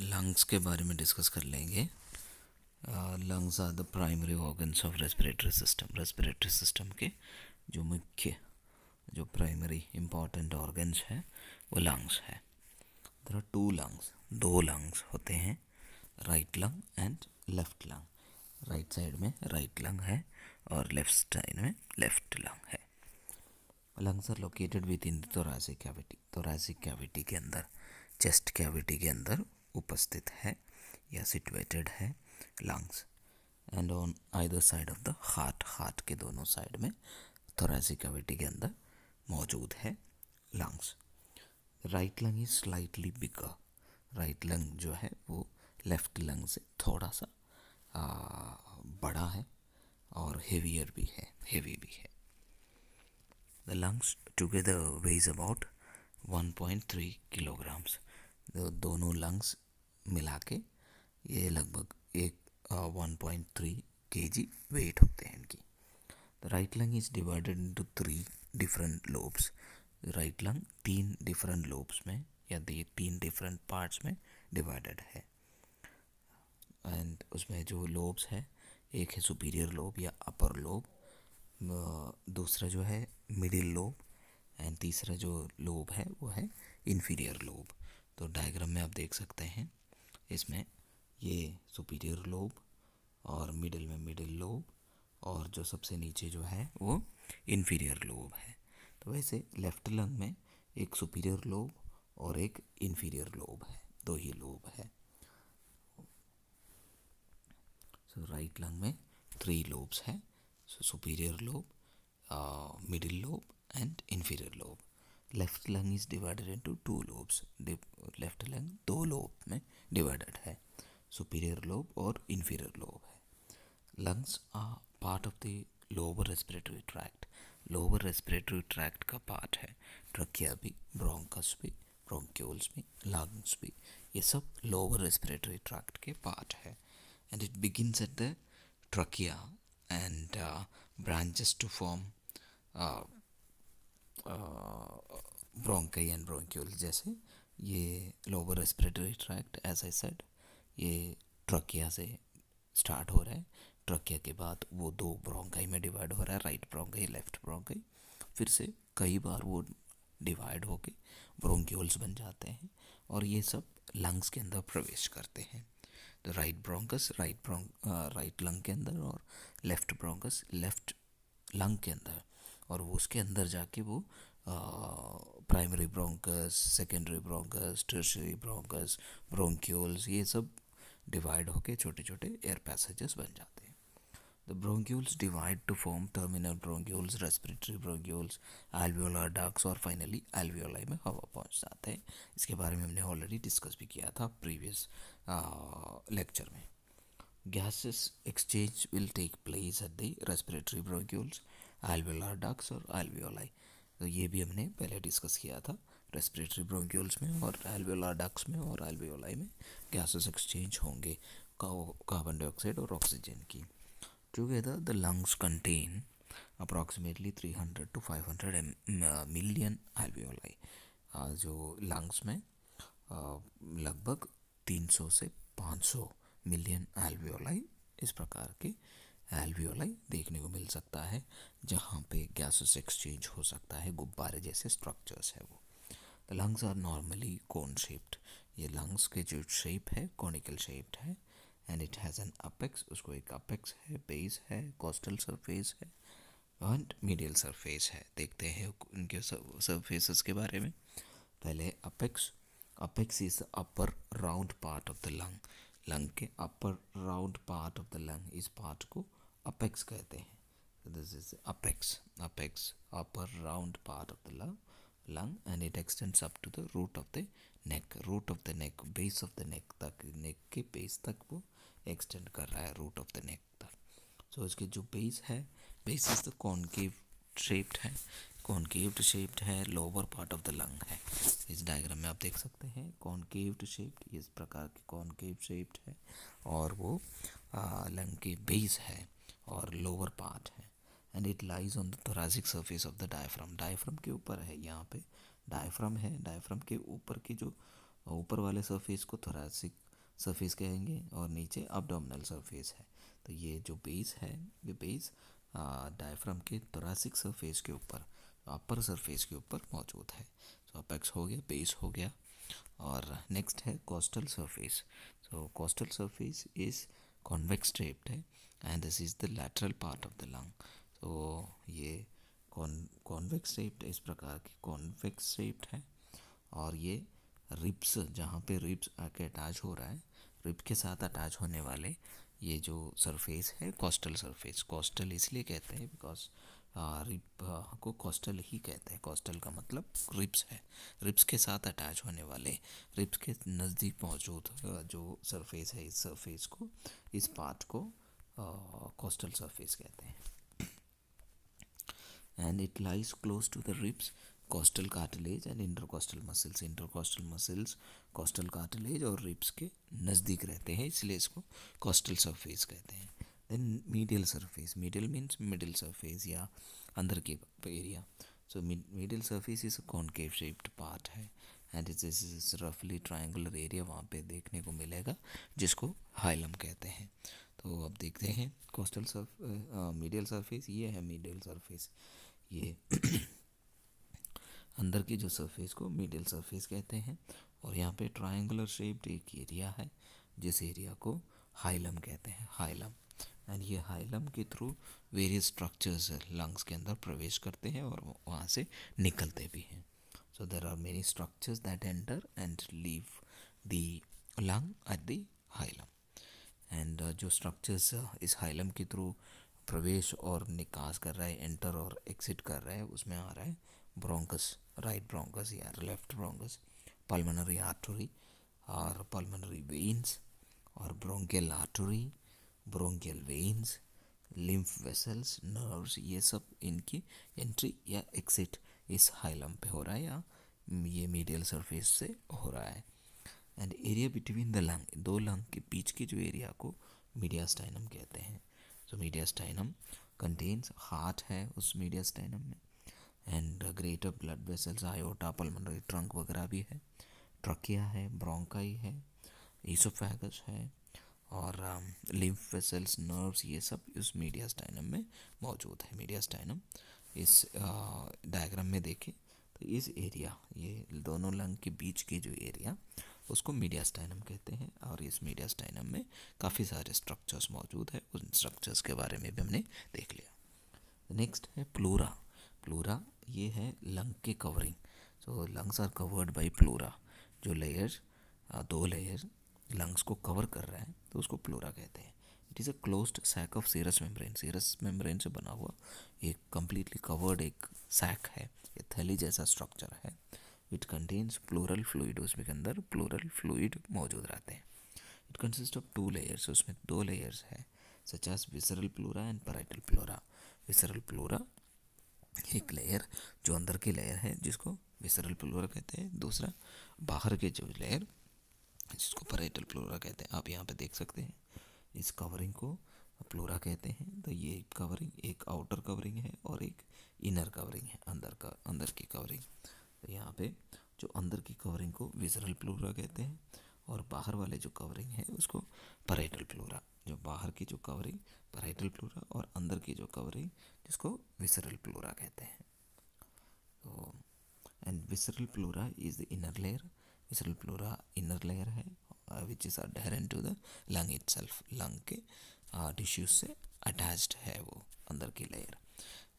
lungs के बारे में डिस्कस कर लेंगे lungs are the primary organs of respiratory system respiratory system के जो मुख्य जो प्राइमरी इम्पॉर्टेंट ऑर्गन्स है वो लंग्स है दर आर टू लंग्स दो लंग्स होते हैं right lung and left lung right side में राइट लंग है और लेफ्ट साइड में लेफ्ट लंग है lungs are located within the cavity thoracic cavity के अंदर चेस्ट कैविटी के अंदर उपस्थित है या सिटुएटेड है lungs and on either side of the heart heart के दोनों साइड में थोरासिक कैविटी के अंदर मौजूद है lungs right lung is slightly bigger right lung जो है वो लेफ्ट लंग से थोड़ा सा आ, बड़ा है और हेवियर भी है हेवी भी है the lungs together weighs about 1.3 kilograms दोनों लंग्स मिला के ये लगभग एक वन पॉइंट थ्री के जी वेट होते हैं इनकी the right lung is divided into three different lobes right lung तीन डिफरेंट लोब्स में या ये तीन डिफरेंट पार्ट्स में डिवाइडेड है एंड उसमें जो लोब्स है एक है सुपीरियर लोब या अपर लोब दूसरा जो है मिडिल लोब एंड तीसरा जो लोब है वो है इन्फीरियर लोब तो डायग्राम में आप देख सकते हैं इसमें ये सुपीरियर लोब और मिडिल में मिडिल लोब और जो सबसे नीचे जो है वो इन्फीरियर लोब है तो वैसे लेफ्ट लंग में एक सुपीरियर लोब और एक इन्फीरियर लोब है दो ही लोब है सो so, राइट लंग में थ्री लोब्स हैं so superior lobe middle lobe and inferior lobe left lung is divided into two lobes left lung दो लोब में डिवाइडेड है सुपीरियर लोब और इन्फीरियर लोब है lungs are part of the lower respiratory tract lower respiratory tract का part है trachea भी bronchus भी bronchioles भी लंग्स भी ये सब लोअर रेस्पिरेटरी ट्रैक्ट के पार्ट है and it begins at the trachea and branches to form bronchi and bronchiole जैसे ये lower respiratory tract as I said ये ट्रकिया से स्टार्ट हो रहा है ट्रकिया के बाद वो दो ब्रोंकई में डिवाइड हो रहा है राइट ब्रोंकई लेफ्ट ब्रोंकई फिर से कई बार वो डिवाइड होके ब्रोंक्यूल्स बन जाते हैं और ये सब लंग्स के अंदर प्रवेश करते हैं तो right bronchus right bronch right lung के अंदर और लेफ्ट ब्रोंकस लेफ्ट लंग के अंदर और वो उसके अंदर जाके वो primary bronchus secondary bronchus tertiary bronchus bronchioles ये सब डिवाइड होके छोटे छोटे एयर पैसेजेस बन जाते हैं the bronchioles divide to form terminal bronchioles respiratory bronchioles alveolar ducts और फाइनली एल्वियोलाई में हवा पहुँच जाते हैं इसके बारे में हमने ऑलरेडी डिस्कस भी किया था प्रीवियस लेक्चर uh, में gases exchange will take place at the respiratory bronchioles alveolar ducts और एल्वियोलाई तो ये भी हमने पहले डिस्कस किया था रेस्पिरेटरी ब्रोंक्यूल्स में और एल्वेओलार डक्स में और एल्वेओलाई में गैसेस एक्सचेंज होंगे कार्बन डाइऑक्साइड और ऑक्सीजन की together the lungs contain approximately three hundred to five hundred um million alveoli जो लंग्स में लगभग तीन सौ से पाँच सौ मिलियन एल्वेओलाई इस प्रकार के एल्वियोलाई देखने को मिल सकता है जहाँ पे गैसेस एक्सचेंज हो सकता है गुब्बारे जैसे स्ट्रक्चर्स है वो the lungs are normally cone shaped ये लंग्स के जो शेप है कॉनिकल शेप्ड है and it has an apex उसको एक अपेक्स है बेस है कॉस्टल सरफेस है एंड मीडियल सरफेस है देखते हैं उनके सरफेसेस के बारे में पहले apex apex is the upper round part of the lung lung के upper round part of the lung इस पार्ट को अपेक्स कहते हैं this is apex apex upper round part of the lung lung and it extends up to the root of the neck root of the neck base of the neck तक neck के base तक वो extend कर रहा है root of the neck तक सो इसके जो बेस है base is the concave shaped है कॉन्केव्ड शेप्ड है lower part of the lung है इस डायग्राम में आप देख सकते हैं कॉन्केव्ड शेप्ड इस प्रकार की कॉन्केव शेप्ड है और वो लंग के बेस है और लोअर पार्ट है and it lies on the thoracic surface of the diaphragm diaphragm के ऊपर है यहाँ पे डायफ्राम है डायफ्राम के ऊपर की जो ऊपर वाले सरफेस को थोरासिक सरफेस कहेंगे और नीचे अपडोमिनल सरफेस है तो ये जो बेस है ये बेस डायफ्राम के थोरासिक सरफेस के ऊपर अपर सरफेस के ऊपर मौजूद है सो अपेक्स हो गया बेस हो गया और नेक्स्ट है costal surface so costal surface is convex trapped है and this is the lateral part of the lung तो ये कॉन कॉन्वेक्स शेप्ड इस प्रकार की कॉन्वेक्स शेप्ड है और ये रिब्स जहाँ पे रिप्स आके अटैच हो रहा है रिप के साथ अटैच होने वाले ये जो सरफेस है कॉस्टल सरफेस कॉस्टल इसलिए कहते हैं बिकॉज रिप को कॉस्टल ही कहते हैं कॉस्टल का मतलब रिप्स है रिप्स के साथ अटैच होने वाले रिप्स के नज़दीक मौजूद जो सरफेस है इस सरफेस को इस पार्ट को कोस्टल uh, सरफेस कहते हैं and it lies close to the ribs costal cartilage and intercostal muscles intercostal muscles costal cartilage और रिप्स के नज़दीक रहते हैं इसलिए इसको कोस्टल सरफेस कहते हैं then medial surface medial means middle surface या अंदर के area so medial surface is concave shaped part है एंड इट इज रफली ट्राइंगुलर एरिया वहाँ पे देखने को मिलेगा जिसको हाइलम कहते हैं तो अब देखते हैं कोस्टल सर्फ मीडियल सरफेस ये है मीडियल सरफेस ये अंदर की जो सरफेस को मीडियल सरफेस कहते हैं और यहाँ पे ट्रायंगुलर शेप्ड एक एरिया है जिस एरिया को हाइलम कहते हैं हाइलम एंड ये हाइलम के थ्रू वेरियस स्ट्रक्चर्स लंग्स के अंदर प्रवेश करते हैं और वहाँ से निकलते भी हैं so there are many structures that enter and leave the lung at the hilum and uh, जो स्ट्रक्चर्स uh, इस हाइलम के थ्रू प्रवेश और निकास कर रहा है एंटर और एक्सिट कर रहा है उसमें आ रहा है ब्रोंकस राइट ब्रोंकस या लेफ्ट ब्रोंकस पल्मोनरी आर्टरी और पल्मोनरी वेन्स और bronchial artery bronchial veins lymph vessels nerves ये सब इनकी एंट्री या एक्सिट इस हाइलम पे हो रहा है या ये मीडियल सरफेस से हो रहा है and area between the lung दो लंग के बीच के जो एरिया को मीडियास्टाइनम कहते हैं सो मीडियास्टाइनम कंटेन्स हार्ट है उस मीडियास्टाइनम में and greater blood vessels aorta pulmonary trunk वगैरह भी है ट्रकिया है ब्रोंकाई है ईसोफेगस है और लिम्फ वेसल्स नर्व्स ये सब उस मीडियास्टाइनम में मौजूद है मीडियास्टाइनम इस डायग्राम uh, में देखें तो इस एरिया ये दोनों लंग के बीच के जो एरिया उसको मीडिया स्टाइनम कहते हैं और इस मीडिया स्टाइनम में काफ़ी सारे स्ट्रक्चर्स मौजूद है उन स्ट्रक्चर्स के बारे में भी हमने देख लिया नेक्स्ट है प्लूरा प्लूरा ये है लंग के covering so lungs are covered by pleura जो लेयर दो लेयर लंग्स को कवर कर रहा है तो उसको प्लूरा कहते हैं it is a closed sac of serous membrane serous membrane से बना हुआ एक कम्प्लीटली कवर्ड एक सैक है ये थैली जैसा स्ट्रक्चर है इट कंटेन्स प्लोरल फ्लूड उसमें के अंदर प्लोरल फ्लूड मौजूद रहते हैं it consist of two layers उसमें दो लेयर्स है such visceral pleura and parietal pleura visceral pleura एक लेयर जो अंदर की लेयर है जिसको विसरल प्लोरा कहते हैं दूसरा बाहर के जो लेयर जिसको पराइटल प्लोरा कहते हैं आप यहाँ पे देख सकते हैं इस कवरिंग को प्लोरा कहते हैं तो ये कवरिंग एक आउटर कवरिंग है और एक इनर कवरिंग है अंदर का अंदर की कवरिंग तो यहाँ पे जो अंदर की कवरिंग को विजरल प्लूरा कहते हैं और बाहर वाले जो कवरिंग है उसको पराइटल प्लूरा जो बाहर की जो कवरिंग पराइटल प्लूरा और अंदर की जो कवरिंग जिसको विसरल प्लूरा कहते हैं तो and visceral pleura is the inner layer visceral pleura inner layer है which is adherent to the lung it lung के टिश्यूज uh, से अटैच्ड है वो अंदर की लेयर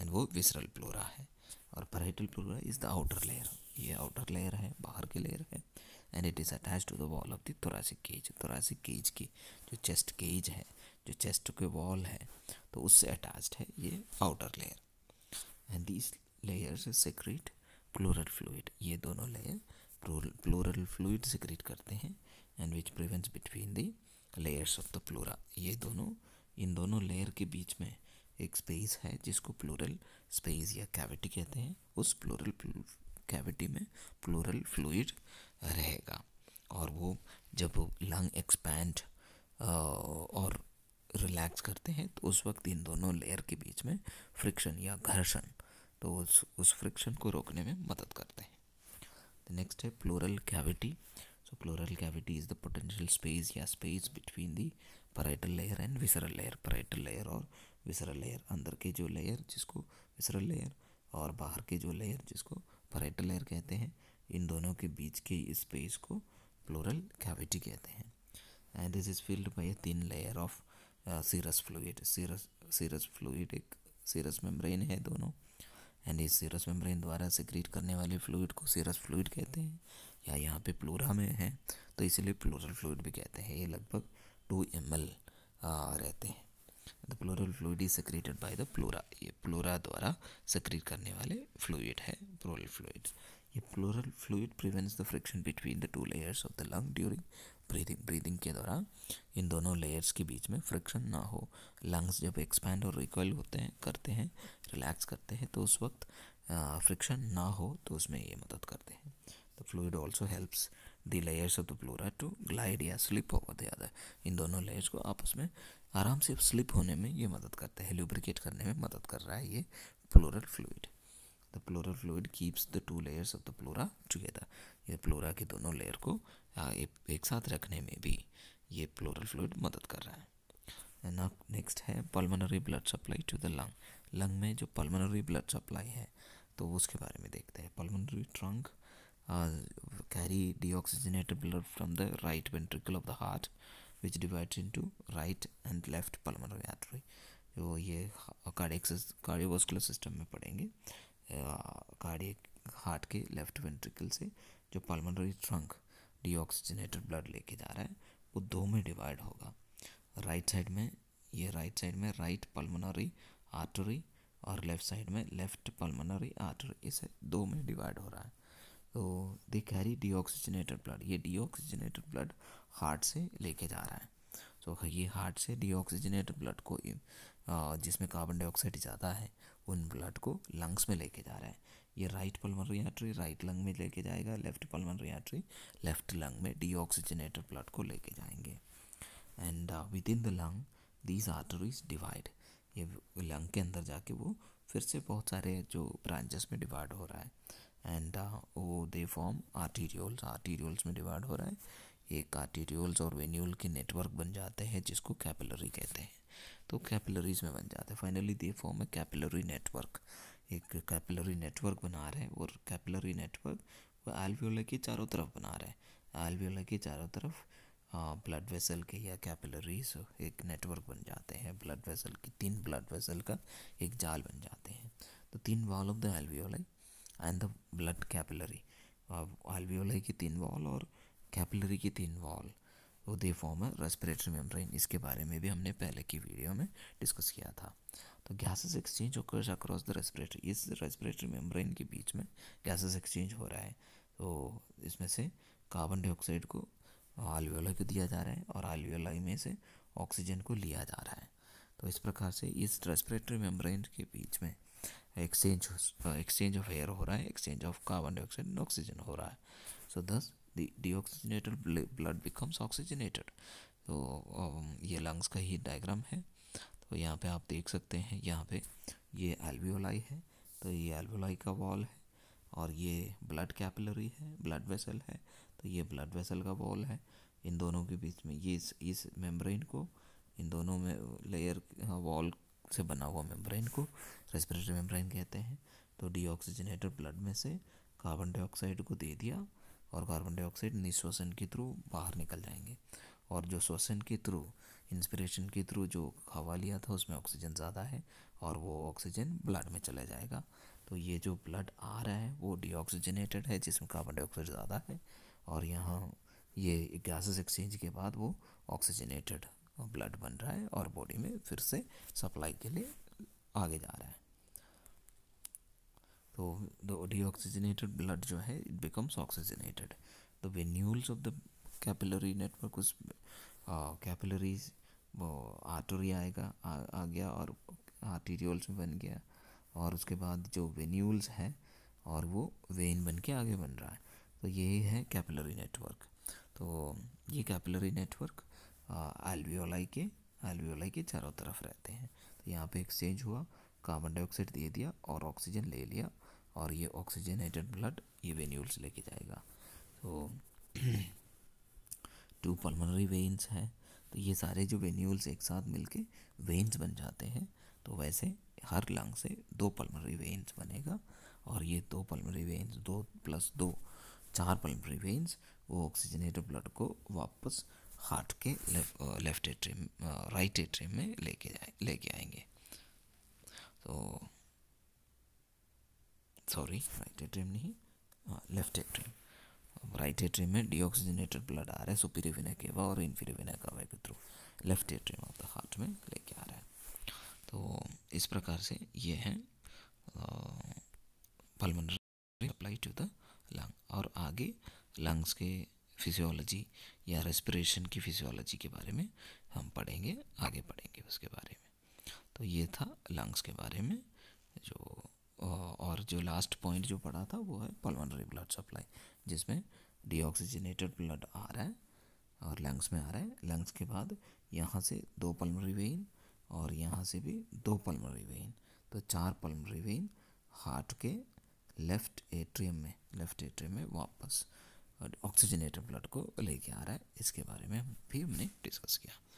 एंड वो विसरल प्लूरा है और parietal pleura is the outer layer ये आउटर लेयर है बाहर की लेयर है and it is attach to the wall of the thoracic cage thoracic cage की जो चेस्ट केज है जो चेस्ट के वॉल है तो उससे अटैच्ड है ये outer layer and these layers secrete pleural fluid ये दोनों लेयर प्लूरल फ्लूड सिक्रीट करते हैं and which prevents between the layers of the pleura ये दोनों इन दोनों लेयर के बीच में एक स्पेस है जिसको प्लोरल स्पेस या कैविटी कहते हैं उस प्लोरल कैविटी में प्लूरल फ्लूड रहेगा और वो जब लंग एक्सपैंड और रिलैक्स करते हैं तो उस वक्त इन दोनों लेयर के बीच में फ्रिक्शन या घर्षण तो उस उस फ्रिक्शन को रोकने में मदद करते हैं नेक्स्ट है pleural cavity so pleural cavity is the potential space या space between the parietal layer and visceral layer parietal layer और विसरल लेयर अंदर के जो लेयर जिसको विसरल लेयर और बाहर के जो लेयर जिसको परेटल लेयर कहते हैं इन दोनों के बीच के स्पेस को प्लोरल कैविटी कहते हैं and this is filled by a layer of serous fluid serous serous fluid एक सीरस मेम्ब्रेन है दोनों एंड इस सीरस मेम्ब्रेन द्वारा सिक्रीट करने वाले फ्लूड को सीरस फ्लूड कहते हैं या यहाँ पे प्लोरा में है तो इसीलिए प्लोरल फ्लूड भी कहते हैं ये लगभग टू एम uh, रहते हैं the pleural fluid is secreted by the pleura ये प्लोरा द्वारा सक्रिय करने वाले फ्लूड है प्लोरल फ्लूड ये pleural fluid prevents the friction between the two layers of the lung during breathing breathing के दौरान इन दोनों लेयर्स के बीच में फ्रिक्शन ना हो लंग्स जब एक्सपैंड और रिकॉल होते हैं करते हैं रिलैक्स करते हैं तो उस वक्त फ्रिक्शन ना हो तो उसमें ये मदद करते हैं the fluid also helps the layers of the pleura to glide या स्लिप ओवर द अदर इन दोनों लेयर्स को आपस में आराम से स्लिप होने में ये मदद करता है लुब्रिकेट करने में मदद कर रहा है ये pleural fluid the pleural fluid keeps the two layers of the pleura together ये फ्लोरा के दोनों लेयर को एक साथ रखने में भी ये प्लोरल फ्लूड मदद कर रहा है एंड नेक्स्ट है pulmonary blood supply to the lung lung में जो पल्मोनरी ब्लड सप्लाई है तो उसके बारे में देखते हैं pulmonary trunk carry oxygenated blood from the right ventricle of the heart which divides into right and left pulmonary artery जो ये कार्डियक कार्डियोवास्कुलर सिस्टम में पड़ेंगे कार्डिय हार्ट के लेफ्ट वेंट्रिकल से जो पल्मोनरी ट्रंक डीऑक्सीजनेटेड ब्लड लेके जा रहा है वो दो में डिवाइड होगा राइट साइड में ये राइट साइड में राइट पल्मोनरी आर्टरी और लेफ्ट साइड में लेफ्ट पल्मोनरी आर्टरी इसे दो में डिवाइड हो रहा है तो दे कैरी डीऑक्सीजनेटर ब्लड ये डीऑक्सीजनेटर ब्लड हार्ट से लेके जा रहा है सो so, ये हार्ट से ऑक्सीजनेटेड ब्लड को जिसमें कार्बन डाइऑक्साइड ज़्यादा है उन ब्लड को लंग्स में लेके जा रहा है ये right pulmonary artery right lung में लेके जाएगा left pulmonary artery left lung में डीऑक्सीजनेटेड ब्लड को लेके जाएंगे and within the lung these arteries divide ये लंग के अंदर जाके वो फिर से बहुत सारे जो ब्रांचेस में डिवाइड हो रहा है एंड uh, वो दे फॉर्म आर्टीरियोल्स आर्टीरियोल्स में डिवाइड हो रहा है एक आर्टीरियोल्स और वेन्यूल के नेटवर्क बन जाते हैं जिसको कैपिलरी कहते हैं तो कैपिलरीज में बन जाते हैं फाइनली दे फॉर्म है कैपिलरी नेटवर्क एक कैपिलरी नेटवर्क बना रहे हैं और कैपिलरी नेटवर्क वो एल्वियोला के चारों तरफ बना रहे हैं एल्वियोला के चारों तरफ ब्लड uh, वेसल के या कैपिलरीज एक नेटवर्क बन जाते हैं ब्लड वेसल की तीन ब्लड वेसल का एक जाल बन जाते हैं तो thin wall of the alveoli and the blood capillary uh, की तीन वॉल और कैपिलरी की तीन वॉल तो दे फॉर्म है रेस्पिरेटरी मेम्ब्रेन इसके बारे में भी हमने पहले की वीडियो में डिस्कस किया था तो गैसेस एक्सचेंज होकर अक्रॉस द रेस्पिरेटरी इस रेस्पिरेटरी मेम्ब्रेन के बीच में गैसेस एक्सचेंज हो रहा है तो इसमें से कार्बन डाइऑक्साइड को आलवेला को दिया जा रहा है और आलवियोलाई में से ऑक्सीजन को लिया जा रहा है तो इस प्रकार से इस रेस्पिरेटरी मेम्ब्रेन के बीच में एक्सचेंज एक्सचेंज ऑफ एयर हो रहा है exchange of carbon dioxide and oxygen हो रहा है so thus the blood becomes oxygenated तो um, ये लंग्स का ही डायग्राम है तो यहाँ पे आप देख सकते हैं यहाँ पे ये एल्वियोलाई है तो ये एल्वियोलाई का वॉल है और ये ब्लड कैपिलरी है ब्लड वेसल है तो ये ब्लड वेसल का वॉल है इन दोनों के बीच में ये इस इस मेम्ब्रेन को इन दोनों में लेयर वॉल uh, से बना हुआ मेम्ब्रेन को रेस्पिरेटरी मेम्ब्रेन कहते हैं तो डीऑक्सीजनेटर ब्लड में से कार्बन डाइऑक्साइड को दे दिया और कार्बन डाइऑक्साइड निश्वसन के थ्रू बाहर निकल जाएंगे और जो श्वसन के थ्रू इंस्पिरेशन के थ्रू जो हवा लिया था उसमें ऑक्सीजन ज़्यादा है और वो ऑक्सीजन ब्लड में चला जाएगा तो ये जो ब्लड आ रहा है वो डीऑक्सीजनेटेड है जिसमें कार्बन डाइऑक्साइड ज़्यादा है और यहाँ ये गैसेस एक्सचेंज के बाद वो ऑक्सीजनेटेड ब्लड बन रहा है और बॉडी में फिर से सप्लाई के लिए आगे जा रहा है तो द डीऑक्सीजनेटेड ब्लड जो है it becomes oxygenated the venules of the capillary network उस कैपिलरीज वो आर्टोरी आएगा आ, आ गया और आर्टीरियोल्स में बन गया और उसके बाद जो वेन्यूल्स है और वो वेन बन के आगे बन रहा है तो यही है कैपिलरी नेटवर्क तो ये कैपिलरी नेटवर्क एल्वियोलाई के एल्वियोलाई के चारों तरफ रहते हैं तो यहाँ पे एक्सचेंज हुआ कार्बन डाइऑक्साइड दे दिया और ऑक्सीजन ले लिया और ये ऑक्सीजनेटेड ब्लड ये वेन्यूल्स लेके जाएगा तो टू पल्मोनरी वेन्स हैं तो ये सारे जो वेन्यूल्स एक साथ मिलके वेन्स बन जाते हैं तो वैसे हर लंग से दो पल्मोनरी वेन्स बनेगा और ये दो पल्मोनरी वेन्स दो प्लस दो चार पल्मोनरी वेन्स वो ऑक्सीजनेटेड ब्लड को वापस हार्ट के लेफ्ट एट्रियम राइट एट्रियम में लेके जाए लेके आएंगे तो सॉरी राइट एट्रियम नहीं लेफ्ट एट्रियम राइट एट्रियम में डीऑक्सीजनेटेड ब्लड आ रहा है सुपीरियर विना केवा और इन्फीरियर विना केवा के through left atrium of the heart में लेके आ रहा है तो इस प्रकार से ये है pulmonary supply to the lung और आगे लंग्स के फिजियोलॉजी या रेस्पिरेशन की फिजियोलॉजी के बारे में हम पढ़ेंगे आगे पढ़ेंगे उसके बारे में तो ये था लंग्स के बारे में जो और जो लास्ट पॉइंट जो पढ़ा था वो है पल्मोनरी ब्लड सप्लाई जिसमें डीऑक्सीजनेटेड ब्लड आ रहा है और लंग्स में आ रहा है लंग्स के बाद यहाँ से दो पल्मरी वेन और यहाँ से भी दो पल्मरी वेन तो चार पल्मरी वेन हार्ट के लेफ़्ट एट्रियम में लेफ़्ट एट्रियम में वापस और ऑक्सीजनेटेड ब्लड को लेके आ रहा है इसके बारे में भी हमने डिस्कस किया